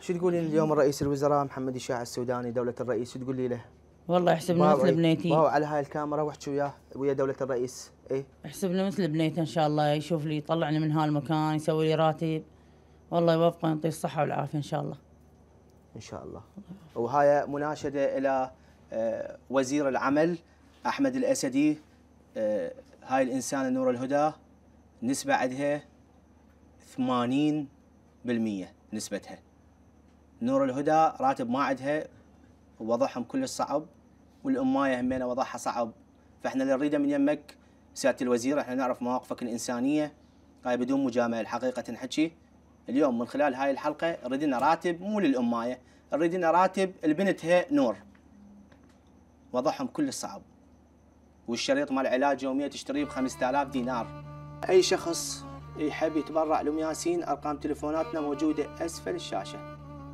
شو تقولين اليوم الرئيس الوزراء محمد إشاع السوداني دولة الرئيس شو تقولي له؟ والله يحسبنا مثل بنيتي واو على هاي الكاميرا واحكي وياه ويا دولة الرئيس اي يحسبنا مثل بنيته ان شاء الله يشوف لي يطلعني من هالمكان يسوي لي راتب والله يوفقه يعطيه الصحة والعافية ان شاء الله ان شاء الله وهاي مناشدة الى آه، وزير العمل احمد الاسدي آه، هاي الانسان نور الهدى نسبة عندها 80% نسبتها نور الهدى راتب ما عندها ووضعهم كل صعب والأماية همينة وضعها صعب فاحنا اللي نريده من يمك سيادة الوزير احنا نعرف مواقفك الإنسانية هاي بدون مجاملة حقيقه نحكي اليوم من خلال هاي الحلقة ردنا راتب مو للأماية ردنا راتب البنت هي نور وضعهم كل صعب والشريط مال علاج يومية تشتريه ب 5000 دينار أي شخص يحب يتبرع لأم ياسين أرقام تليفوناتنا موجودة أسفل الشاشة